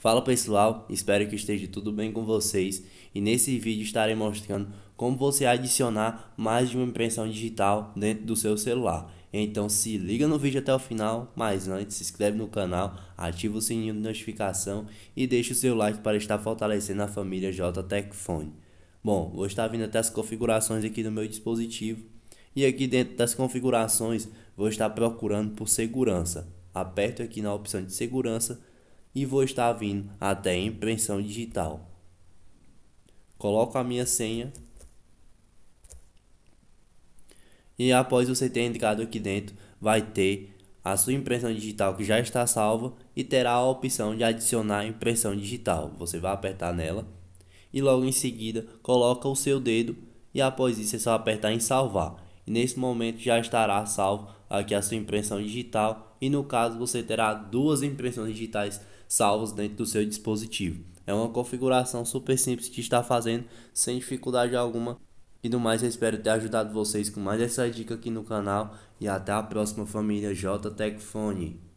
Fala pessoal, espero que esteja tudo bem com vocês e nesse vídeo estarei mostrando como você adicionar mais de uma impressão digital dentro do seu celular. Então se liga no vídeo até o final, mas antes se inscreve no canal, ativa o sininho de notificação e deixa o seu like para estar fortalecendo a família JTEC Phone. Bom, vou estar vindo até as configurações aqui do meu dispositivo e aqui dentro das configurações vou estar procurando por segurança. Aperto aqui na opção de segurança e vou estar vindo até impressão digital. Coloco a minha senha. E após você ter entrado aqui dentro, vai ter a sua impressão digital que já está salva e terá a opção de adicionar impressão digital. Você vai apertar nela e logo em seguida coloca o seu dedo e após isso é só apertar em salvar. E nesse momento já estará salvo aqui a sua impressão digital e no caso você terá duas impressões digitais salvas dentro do seu dispositivo. É uma configuração super simples de estar fazendo sem dificuldade alguma. E do mais, eu espero ter ajudado vocês com mais essa dica aqui no canal. E até a próxima, família JTecFone.